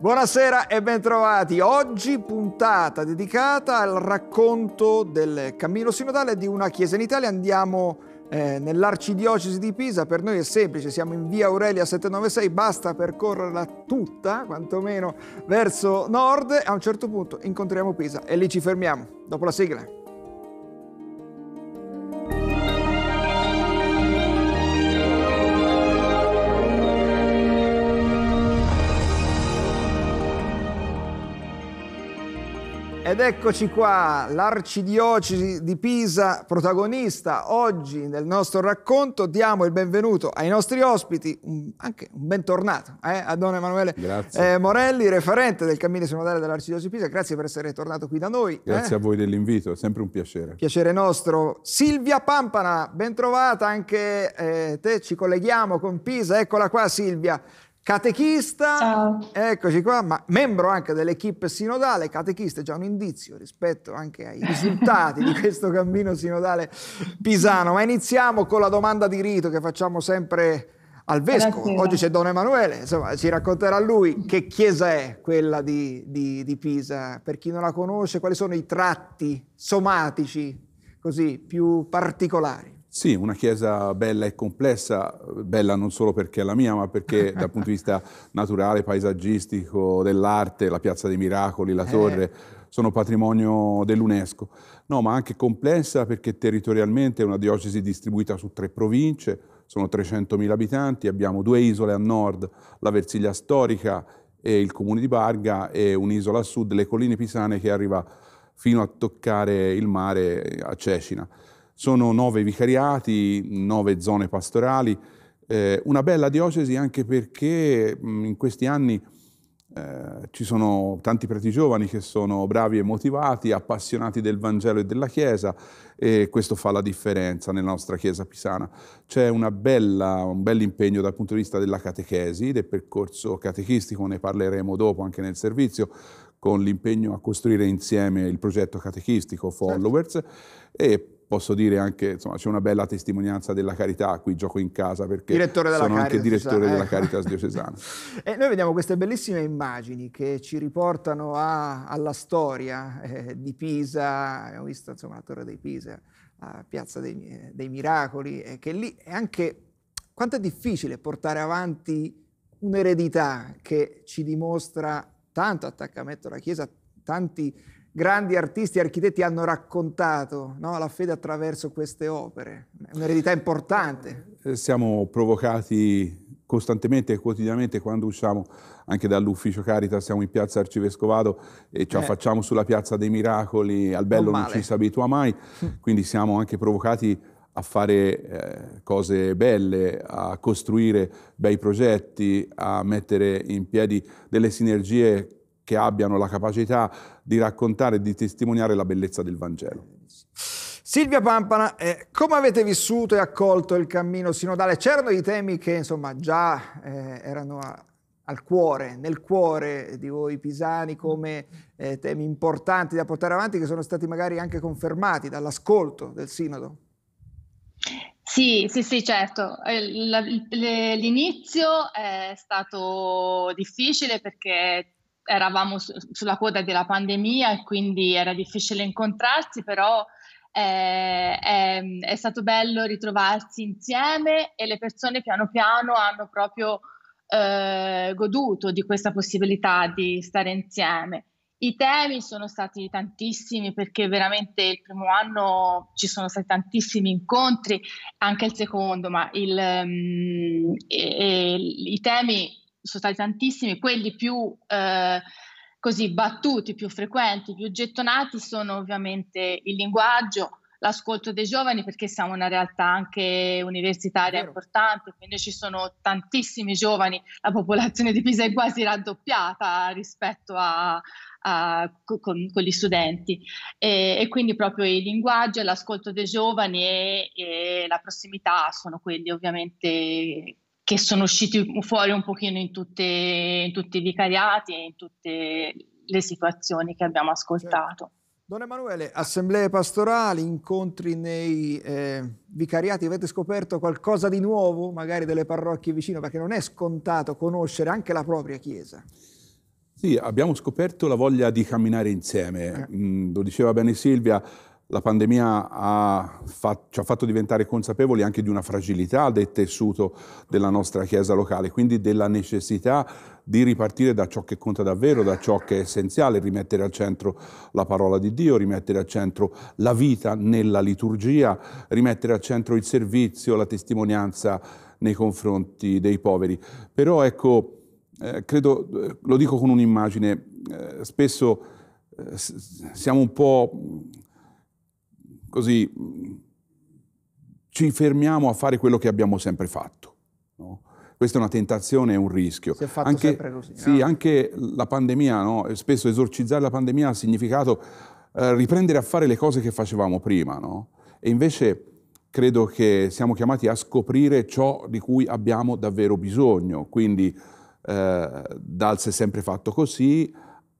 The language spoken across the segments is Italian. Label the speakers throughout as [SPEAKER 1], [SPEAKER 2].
[SPEAKER 1] Buonasera e bentrovati. Oggi puntata dedicata al racconto del cammino sinodale di una chiesa in Italia. Andiamo eh, nell'arcidiocesi di Pisa, per noi è semplice, siamo in via Aurelia 796, basta percorrerla tutta, quantomeno verso nord, a un certo punto incontriamo Pisa e lì ci fermiamo, dopo la sigla. Ed eccoci qua, l'Arcidiocesi di Pisa, protagonista oggi nel nostro racconto. Diamo il benvenuto ai nostri ospiti, un, anche un bentornato eh, a Don Emanuele eh, Morelli, referente del Cammino Sinodale dell'Arcidiocesi di Pisa. Grazie per essere tornato qui da noi. Eh. Grazie
[SPEAKER 2] eh. a voi dell'invito, è sempre un piacere.
[SPEAKER 1] Piacere nostro. Silvia Pampana, bentrovata anche eh, te, ci colleghiamo con Pisa. Eccola qua Silvia, Catechista, Ciao. eccoci qua, ma membro anche dell'equipe sinodale, catechista è già un indizio rispetto anche ai risultati di questo cammino sinodale pisano. Ma iniziamo con la domanda di rito che facciamo sempre al vescovo. Grazie. Oggi c'è Don Emanuele, insomma, ci racconterà lui che chiesa è quella di, di, di Pisa. Per chi non la conosce, quali sono i tratti somatici così più particolari?
[SPEAKER 2] Sì, una chiesa bella e complessa, bella non solo perché è la mia, ma perché dal punto di vista naturale, paesaggistico, dell'arte, la Piazza dei Miracoli, la eh. torre, eh. sono patrimonio dell'UNESCO. No, ma anche complessa perché territorialmente è una diocesi distribuita su tre province, sono 300.000 abitanti, abbiamo due isole a nord, la Versiglia storica e il comune di Barga e un'isola a sud, le colline pisane che arriva fino a toccare il mare a Cecina. Sono nove vicariati, nove zone pastorali, eh, una bella diocesi anche perché mh, in questi anni eh, ci sono tanti preti giovani che sono bravi e motivati, appassionati del Vangelo e della Chiesa e questo fa la differenza nella nostra Chiesa pisana. C'è bella, un bel impegno dal punto di vista della catechesi, del percorso catechistico, ne parleremo dopo anche nel servizio, con l'impegno a costruire insieme il progetto catechistico Followers certo. e posso dire anche, insomma, c'è una bella testimonianza della carità qui, gioco in casa, perché sono Caritas, anche direttore eh. della Caritas diocesana.
[SPEAKER 1] e noi vediamo queste bellissime immagini che ci riportano a, alla storia eh, di Pisa, abbiamo visto insomma la Torre dei Pisa, la Piazza dei, eh, dei Miracoli, eh, che lì è anche quanto è difficile portare avanti un'eredità che ci dimostra tanto attaccamento alla Chiesa, tanti grandi artisti e architetti hanno raccontato no, la fede attraverso queste opere. È un'eredità importante.
[SPEAKER 2] Eh, siamo provocati costantemente e quotidianamente quando usciamo anche dall'ufficio Caritas, siamo in piazza Arcivescovado e ci eh. affacciamo eh. sulla piazza dei miracoli, al bello non, non ci si abitua mai, quindi siamo anche provocati a fare eh, cose belle, a costruire bei progetti, a mettere in piedi delle sinergie che abbiano la capacità di raccontare e di testimoniare la bellezza del Vangelo.
[SPEAKER 1] Silvia Pampana, eh, come avete vissuto e accolto il cammino sinodale? C'erano i temi che insomma già eh, erano a, al cuore, nel cuore di voi pisani come eh, temi importanti da portare avanti che sono stati magari anche confermati dall'ascolto del sinodo?
[SPEAKER 3] Sì, sì, sì, certo. Eh, l'inizio è stato difficile perché eravamo su, sulla coda della pandemia e quindi era difficile incontrarsi, però eh, è, è, stato bello ritrovarsi insieme e le persone piano piano hanno proprio eh, goduto di questa possibilità di stare insieme. I temi sono stati tantissimi perché veramente il primo anno ci sono stati tantissimi incontri, anche il secondo, ma il, um, e, e, i temi sono stati tantissimi, quelli più eh, così battuti, più frequenti, più gettonati sono ovviamente il linguaggio, l'ascolto dei giovani perché siamo una realtà anche universitaria importante, quindi ci sono tantissimi giovani, la popolazione di Pisa è quasi raddoppiata rispetto a, a, con, con, gli studenti e, e, quindi proprio il linguaggio, l'ascolto dei giovani e, e la prossimità sono quelli ovviamente che sono usciti fuori un pochino in, tutte, in tutti i vicariati e in tutte le situazioni che abbiamo ascoltato. Certo.
[SPEAKER 1] Don Emanuele, assemblee pastorali, incontri nei eh, vicariati, avete scoperto qualcosa di nuovo, magari delle parrocchie vicino, perché non è scontato conoscere anche la propria chiesa.
[SPEAKER 2] Sì, abbiamo scoperto la voglia di camminare insieme. Eh. Mm, lo diceva bene Silvia, la pandemia ha fa- ci ha fatto diventare consapevoli anche di una fragilità del tessuto della nostra Chiesa locale, quindi della necessità di ripartire da ciò che conta davvero, da ciò che è essenziale, rimettere al centro la parola di Dio, rimettere al centro la vita nella liturgia, rimettere al centro il servizio, la testimonianza nei confronti dei poveri. Però ecco, eh, credo, eh, lo dico con un'immagine, eh, spesso eh, siamo un po' così ci fermiamo a fare quello che abbiamo sempre fatto. No? Questa è una tentazione e un rischio. Si è fatto anche, sempre così. Sì, no? anche la pandemia, no? spesso esorcizzare la pandemia ha significato eh, riprendere a fare le cose che facevamo prima. E invece credo che siamo chiamati a scoprire ciò di cui abbiamo davvero bisogno. Quindi eh, dal se è sempre fatto così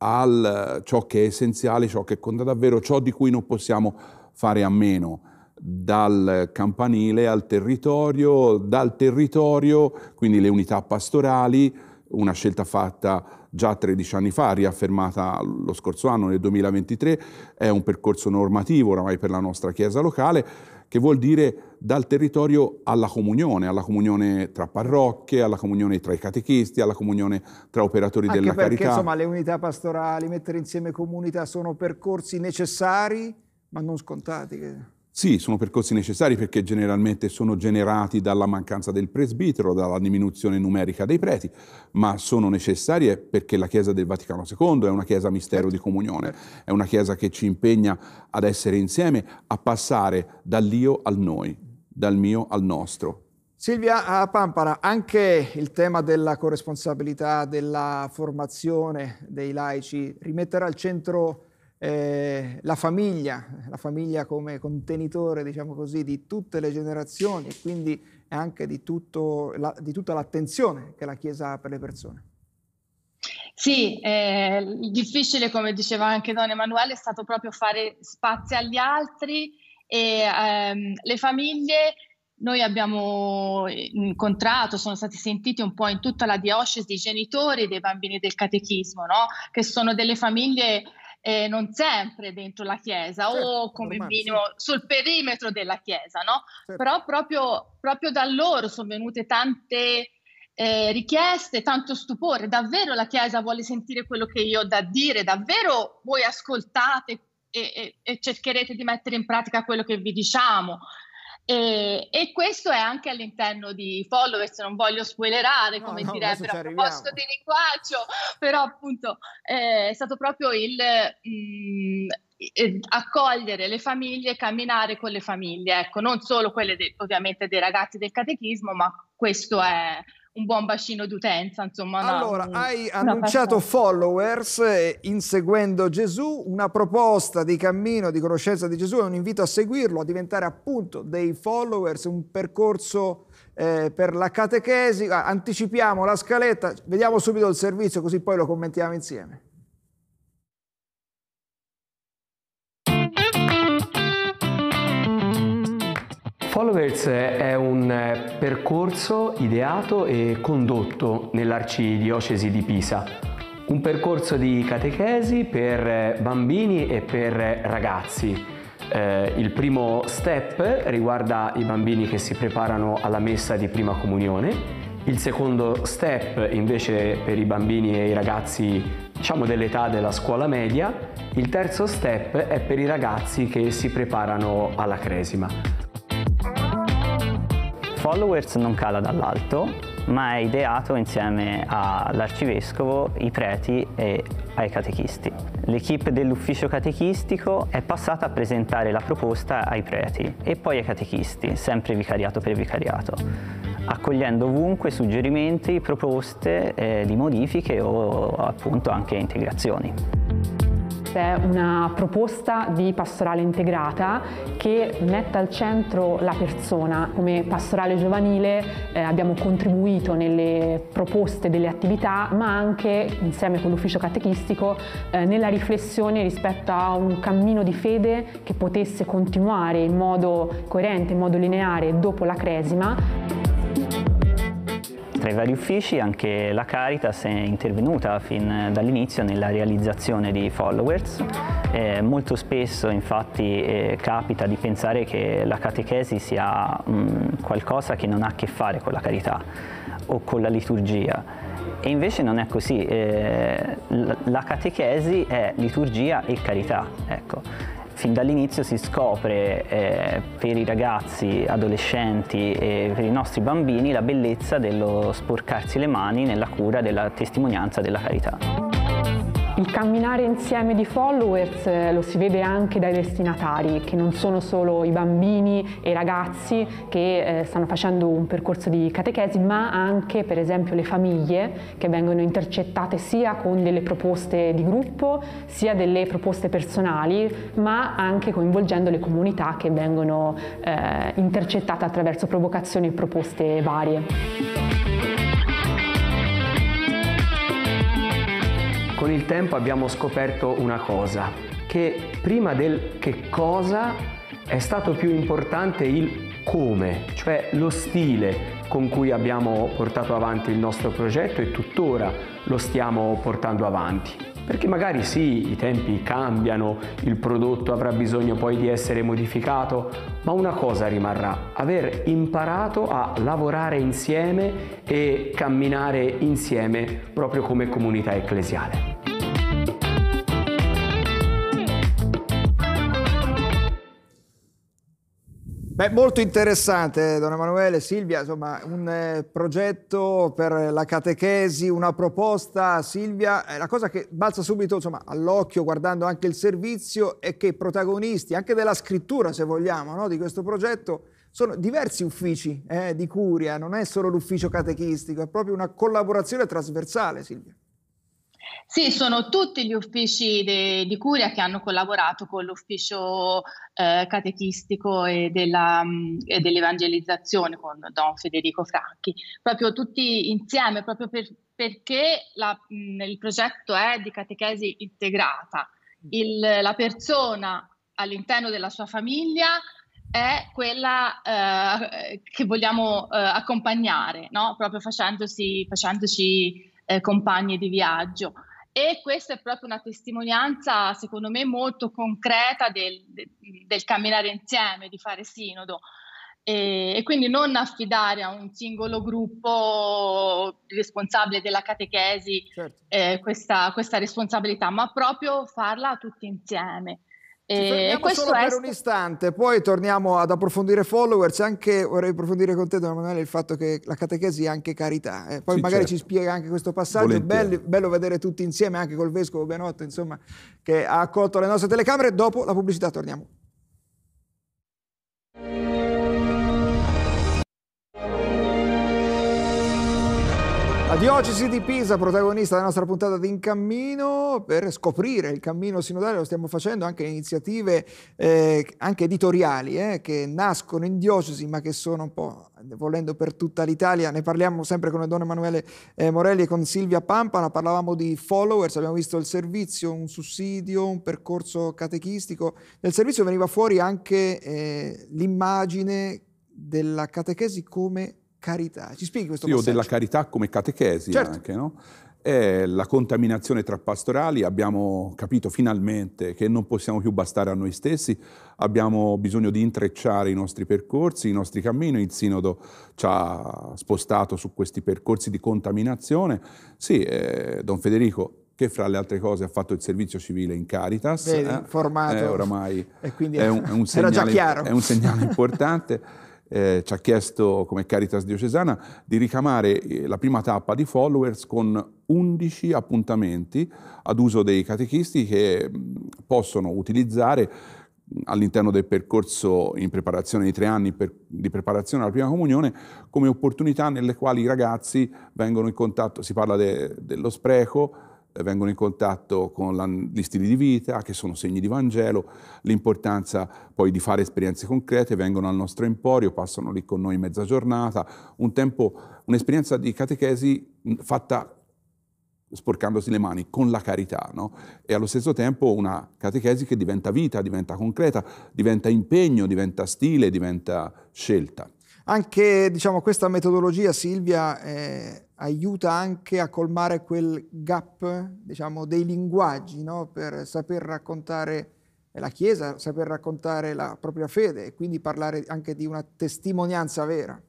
[SPEAKER 2] al ciò che è essenziale, ciò che conta davvero, ciò di cui non possiamo fare a meno dal campanile al territorio, dal territorio, quindi le unità pastorali, una scelta fatta già 13 anni fa, riaffermata lo scorso anno nel 2023, è un percorso normativo oramai per la nostra Chiesa locale, che vuol dire dal territorio alla comunione, alla comunione tra parrocchie, alla comunione tra i catechisti, alla comunione tra operatori Anche della perché, carità. Perché insomma
[SPEAKER 1] le unità pastorali, mettere insieme comunità sono percorsi necessari ma non scontati. Che...
[SPEAKER 2] Sì, sono percorsi necessari perché generalmente sono generati dalla mancanza del presbitero, dalla diminuzione numerica dei preti, ma sono necessari perché la Chiesa del Vaticano II è una Chiesa mistero certo, di comunione, certo. è una Chiesa che ci impegna ad essere insieme, a passare dall'io al noi, dal mio al nostro.
[SPEAKER 1] Silvia Pampara, anche il tema della corresponsabilità, della formazione dei laici rimetterà al centro eh, la famiglia, la famiglia come contenitore, diciamo così, di tutte le generazioni e quindi anche di, tutto, la, di tutta l'attenzione che la Chiesa ha per le persone.
[SPEAKER 3] Sì, eh, il difficile, come diceva anche Don Emanuele, è stato proprio fare spazio agli altri e ehm, le famiglie noi abbiamo incontrato, sono stati sentiti un po' in tutta la diocesi i genitori dei bambini del catechismo, no? che sono delle famiglie eh, non sempre dentro la chiesa certo, o come ormai, minimo sì. sul perimetro della chiesa, no? Certo. Però proprio, proprio da loro sono venute tante... Eh, richieste, tanto stupore. Davvero la Chiesa vuole sentire quello che io ho da dire? Davvero voi ascoltate e, e, e cercherete di mettere in pratica quello che vi diciamo? E, e, questo è anche all'interno di Followers, non voglio spoilerare, come no, direbbero a proposito di linguaggio, però appunto eh, è stato proprio il mh, mm, eh, accogliere le famiglie, camminare con le famiglie, ecco, non solo quelle de, ovviamente dei ragazzi del catechismo, ma questo è un buon bacino d'utenza, insomma.
[SPEAKER 1] allora, un, mm. hai annunciato persona. followers inseguendo Gesù, una proposta di cammino di conoscenza di Gesù, un invito a seguirlo, a diventare appunto dei followers, un percorso eh, per la catechesi. Ah, anticipiamo la scaletta, vediamo subito il servizio così poi lo commentiamo insieme.
[SPEAKER 4] Followers è un eh, percorso ideato e condotto nell'Arcidiocesi di Pisa, un percorso di catechesi per eh, bambini e per eh, ragazzi. Eh, il primo step riguarda i bambini che si preparano alla messa di prima comunione, il secondo step invece per i bambini e i ragazzi diciamo dell'età della scuola media, il terzo step è per i ragazzi che si preparano alla cresima
[SPEAKER 5] followers non cala dall'alto, ma è ideato insieme all'arcivescovo, i preti e ai catechisti. L'equipe dell'ufficio catechistico è passata a presentare la proposta ai preti e poi ai catechisti, sempre vicariato per vicariato, accogliendo ovunque suggerimenti, proposte eh, di modifiche o appunto anche integrazioni
[SPEAKER 6] questa è una proposta di pastorale integrata che mette al centro la persona. Come pastorale giovanile eh, abbiamo contribuito nelle proposte delle attività, ma anche insieme con l'ufficio catechistico eh, nella riflessione rispetto a un cammino di fede che potesse continuare in modo coerente, in modo lineare dopo la cresima.
[SPEAKER 5] Tra i vari uffici anche la Caritas è intervenuta fin dall'inizio nella realizzazione di followers. Eh, molto spesso infatti eh, capita di pensare che la catechesi sia mh, mm, qualcosa che non ha a che fare con la carità o con la liturgia. E invece non è così, eh, la catechesi è liturgia e carità. Ecco. Fin dall'inizio si scopre eh, per i ragazzi, adolescenti e per i nostri bambini la bellezza dello sporcarsi le mani nella cura della testimonianza della carità.
[SPEAKER 6] Il camminare insieme di followers eh, lo si vede anche dai destinatari, che non sono solo i bambini e i ragazzi che eh, stanno facendo un percorso di catechesi, ma anche per esempio le famiglie che vengono intercettate sia con delle proposte di gruppo, sia delle proposte personali, ma anche coinvolgendo le comunità che vengono eh, intercettate attraverso provocazioni e proposte
[SPEAKER 4] varie. Con il tempo abbiamo scoperto una cosa, che prima del che cosa è stato più importante il come, cioè lo stile con cui abbiamo portato avanti il nostro progetto e tuttora lo stiamo portando avanti perché magari sì, i tempi cambiano, il prodotto avrà bisogno poi di essere modificato, ma una cosa rimarrà, aver imparato a lavorare insieme e camminare insieme proprio come comunità ecclesiale.
[SPEAKER 1] Beh, molto interessante, eh, Don Emanuele, Silvia, insomma, un eh, progetto per la catechesi, una proposta, Silvia, eh, la cosa che balza subito all'occhio guardando anche il servizio è che i protagonisti, anche della scrittura se vogliamo, no, di questo progetto, sono diversi uffici eh, di curia, non è solo l'ufficio catechistico, è proprio una collaborazione trasversale, Silvia.
[SPEAKER 3] Sì, sono tutti gli uffici de, di curia che hanno collaborato con l'ufficio eh, catechistico e, della, mm, e, dell'evangelizzazione con Don Federico Franchi, proprio tutti insieme, proprio per, perché la, mh, mm, il progetto è di catechesi integrata. Il, la persona all'interno della sua famiglia è quella eh, che vogliamo eh, accompagnare, no? proprio facendosi, facendoci eh, compagni di viaggio. E questa è proprio una testimonianza, secondo me, molto concreta del, del camminare insieme, di fare sinodo. E, e, quindi non affidare a un singolo gruppo responsabile della catechesi certo. eh, questa, questa responsabilità, ma proprio farla tutti insieme. Eh, e questo è... per un
[SPEAKER 1] istante, poi torniamo ad approfondire followers. Anche vorrei approfondire con te, Don Emanuele, il fatto che la catechesi è anche carità. Eh? Poi sì, magari certo. ci spiega anche questo passaggio. Bello, bello, vedere tutti insieme, anche col vescovo Benotto, insomma, che ha accolto le nostre telecamere. Dopo la pubblicità torniamo. La diocesi di Pisa, protagonista della nostra puntata di In Cammino, per scoprire il cammino sinodale lo stiamo facendo anche iniziative eh, anche editoriali eh, che nascono in diocesi ma che sono un po' volendo per tutta l'Italia. Ne parliamo sempre con Don Emanuele eh, Morelli e con Silvia Pampana, parlavamo di followers, abbiamo visto il servizio, un sussidio, un percorso catechistico. Nel servizio veniva fuori anche eh, l'immagine della catechesi come carità. Ci spieghi questo sì, passaggio? Io della
[SPEAKER 2] carità come catechesi certo. anche, no? è la contaminazione tra pastorali, abbiamo capito finalmente che non possiamo più bastare a noi stessi, abbiamo bisogno di intrecciare i nostri percorsi, i nostri cammini, il sinodo ci ha spostato su questi percorsi di contaminazione. Sì, eh, Don Federico che fra le altre cose ha fatto il servizio civile in Caritas, Vedi, eh, formato, eh, oramai è un, è, un segnale, è un segnale importante. eh, ci ha chiesto come Caritas Diocesana di ricamare eh, la prima tappa di followers con 11 appuntamenti ad uso dei catechisti che mm, possono utilizzare mm, all'interno del percorso in preparazione di tre anni per, di preparazione alla prima comunione come opportunità nelle quali i ragazzi vengono in contatto, si parla de, dello spreco, eh, vengono in contatto con la, gli stili di vita, che sono segni di Vangelo, l'importanza poi di fare esperienze concrete, vengono al nostro emporio, passano lì con noi mezza giornata, un tempo, un'esperienza di catechesi fatta sporcandosi le mani, con la carità, no? E allo stesso tempo una catechesi che diventa vita, diventa concreta, diventa impegno, diventa stile, diventa scelta.
[SPEAKER 1] Anche diciamo, questa metodologia, Silvia, eh, aiuta anche a colmare quel gap diciamo, dei linguaggi no? per saper raccontare la Chiesa, saper raccontare la propria fede e quindi parlare anche di una testimonianza vera.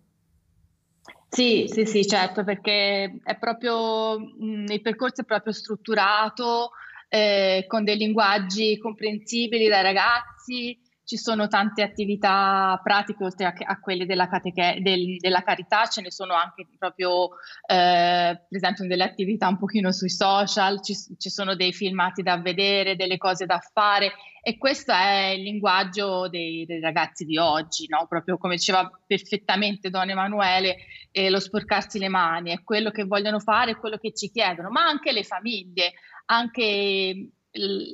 [SPEAKER 3] Sì, sì, sì, certo, perché proprio, mh, mm, il percorso è proprio strutturato eh, con dei linguaggi comprensibili dai ragazzi, ci sono tante attività pratiche oltre a, a quelle della, cateche, del, della, carità, ce ne sono anche proprio, eh, per esempio, delle attività un pochino sui social, ci, ci, sono dei filmati da vedere, delle cose da fare e questo è il linguaggio dei, dei ragazzi di oggi, no? proprio come diceva perfettamente Don Emanuele, eh, lo sporcarsi le mani, è quello che vogliono fare, è quello che ci chiedono, ma anche le famiglie, anche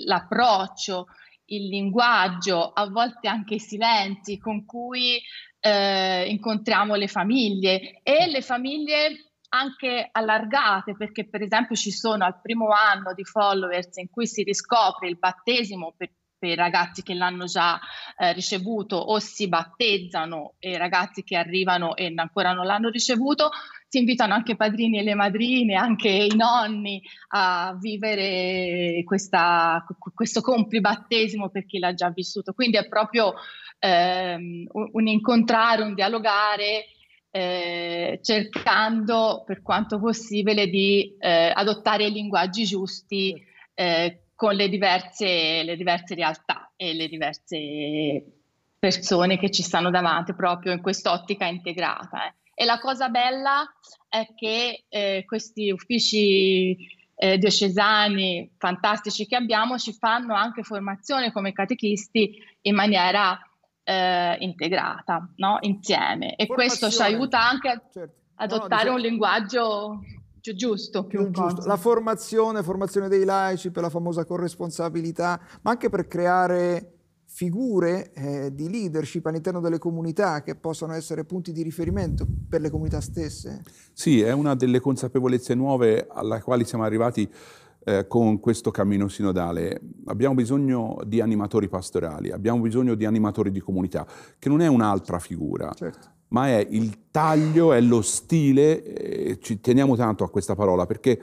[SPEAKER 3] l'approccio il linguaggio, a volte anche i silenzi con cui eh, incontriamo le famiglie e le famiglie anche allargate, perché per esempio ci sono al primo anno di followers in cui si riscopre il battesimo per, per i ragazzi che l'hanno già eh, ricevuto o si battezzano e i ragazzi che arrivano e ancora non l'hanno ricevuto, si invitano anche i padrini e le madrine, anche i nonni a vivere questa, questo complibattesimo per chi l'ha già vissuto. Quindi è proprio ehm, un incontrare, un dialogare. Eh, cercando per quanto possibile di eh, adottare i linguaggi giusti eh, con le diverse, le diverse realtà e le diverse persone che ci stanno davanti proprio in quest'ottica integrata. Eh. E la cosa bella è che eh, questi uffici eh, diocesani fantastici che abbiamo ci fanno anche formazione come catechisti in maniera eh, integrata, no? insieme. E formazione. questo ci aiuta anche ad certo. adottare no, no, un linguaggio giusto.
[SPEAKER 1] Più giusto. La formazione, formazione dei laici per la famosa corresponsabilità, ma anche per creare figure eh, di leadership all'interno delle comunità che possano essere punti di riferimento per le comunità stesse?
[SPEAKER 2] Sì, è una delle consapevolezze nuove alla quale siamo arrivati eh, con questo cammino sinodale. Abbiamo bisogno di animatori pastorali, abbiamo bisogno di animatori di comunità, che non è un'altra figura. Certo. Ma è il taglio, è lo stile, eh, ci teniamo tanto a questa parola perché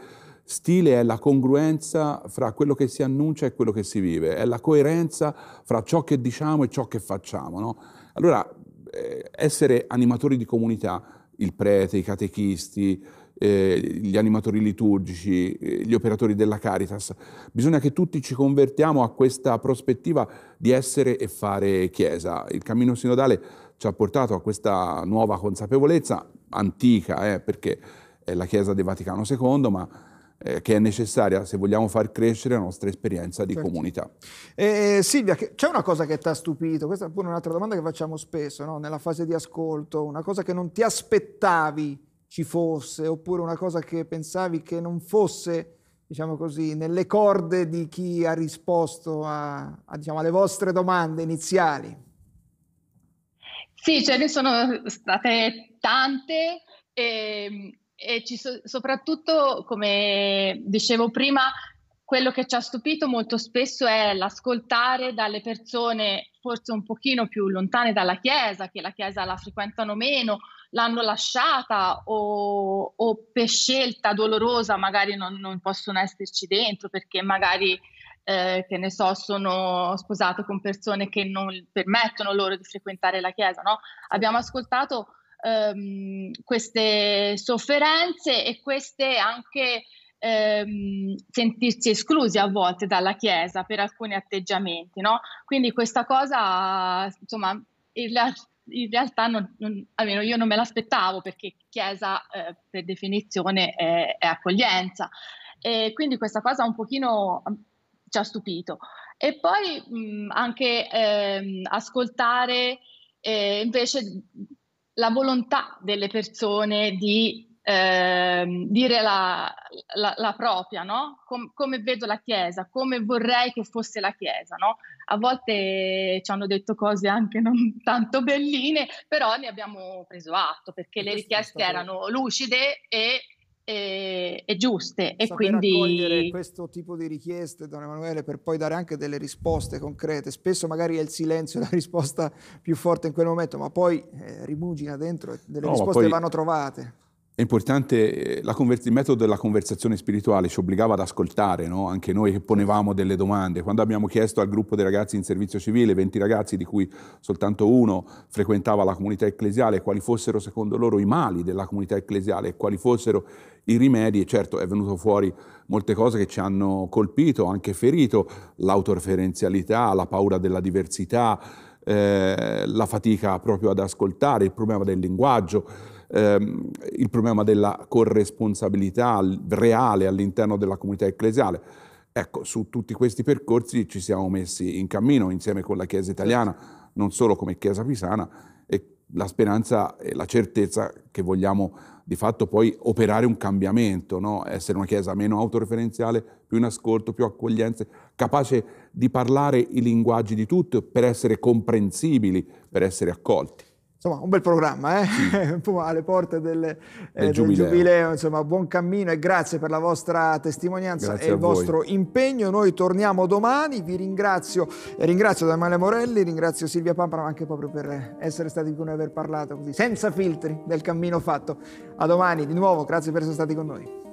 [SPEAKER 2] Stile è la congruenza fra quello che si annuncia e quello che si vive, è la coerenza fra ciò che diciamo e ciò che facciamo. No? Allora, eh, essere animatori di comunità, il prete, i catechisti, eh, gli animatori liturgici, eh, gli operatori della Caritas, bisogna che tutti ci convertiamo a questa prospettiva di essere e fare Chiesa. Il cammino sinodale ci ha portato a questa nuova consapevolezza, antica, eh, perché è la Chiesa del Vaticano II, ma eh, che è necessaria se vogliamo far crescere la nostra esperienza di certo. comunità.
[SPEAKER 1] Eh, Silvia, c'è una cosa che ti ha stupito, questa è pure un'altra domanda che facciamo spesso, no? nella fase di ascolto, una cosa che non ti aspettavi ci fosse, oppure una cosa che pensavi che non fosse diciamo così, nelle corde di chi ha risposto a, a, diciamo, alle vostre domande iniziali?
[SPEAKER 3] Sì, ce ne sono state tante. E ehm, e so- soprattutto, come dicevo prima, quello che ci ha stupito molto spesso è l'ascoltare dalle persone forse un pochino più lontane dalla Chiesa, che la Chiesa la frequentano meno, l'hanno lasciata o, o per scelta dolorosa magari non, non, possono esserci dentro perché magari, eh, che ne so, sono sposate con persone che non permettono loro di frequentare la Chiesa. No? Abbiamo ascoltato ehm, queste sofferenze e queste anche ehm, sentirsi esclusi a volte dalla Chiesa per alcuni atteggiamenti. No? Quindi questa cosa, insomma, in realtà in realtà non, non, almeno io non me l'aspettavo perché chiesa eh, per definizione è, è, accoglienza e quindi questa cosa un pochino mm, ci ha stupito e poi mh, mm, anche ehm, ascoltare eh, invece la volontà delle persone di eh, dire la, la, la, propria, no? Com- come vedo la Chiesa, come vorrei che fosse la Chiesa. No? A volte ci hanno detto cose anche non tanto
[SPEAKER 1] belline,
[SPEAKER 3] però ne abbiamo preso atto perché le richieste erano lucide e e,
[SPEAKER 1] e giuste. E Saper quindi Raccogliere questo tipo di richieste, Don Emanuele, per poi dare anche delle risposte concrete. Spesso magari è il silenzio la risposta più forte in quel momento, ma poi eh, rimugina dentro e delle no, risposte poi... vanno trovate
[SPEAKER 2] è importante eh, il metodo della conversazione spirituale ci obbligava ad ascoltare, no? anche noi che ponevamo delle domande. Quando abbiamo chiesto al gruppo dei ragazzi in servizio civile, 20 ragazzi di cui soltanto uno frequentava la comunità ecclesiale, quali fossero secondo loro i mali della comunità ecclesiale e quali fossero i rimedi, e certo è venuto fuori molte cose che ci hanno colpito, anche ferito, l'autoreferenzialità, la paura della diversità, eh, la fatica proprio ad ascoltare, il problema del linguaggio ehm, il problema della corresponsabilità reale all'interno della comunità ecclesiale. Ecco, su tutti questi percorsi ci siamo messi in cammino insieme con la Chiesa italiana, certo. non solo come Chiesa pisana, e la speranza e la certezza che vogliamo di fatto poi operare un cambiamento, no? essere una Chiesa meno autoreferenziale, più in ascolto, più accoglienza, capace di parlare i linguaggi di tutti per essere comprensibili, per essere accolti
[SPEAKER 1] insomma, un bel programma, eh? sì. alle porte del, eh, del, del giubileo. Insomma, buon cammino e grazie per la vostra testimonianza grazie e il voi. vostro impegno. Noi torniamo domani, vi ringrazio, ringrazio Daniele Morelli, ringrazio Silvia Pampara anche proprio per essere stati con noi e aver parlato così, senza filtri del cammino fatto. A domani di nuovo, grazie per essere stati con noi.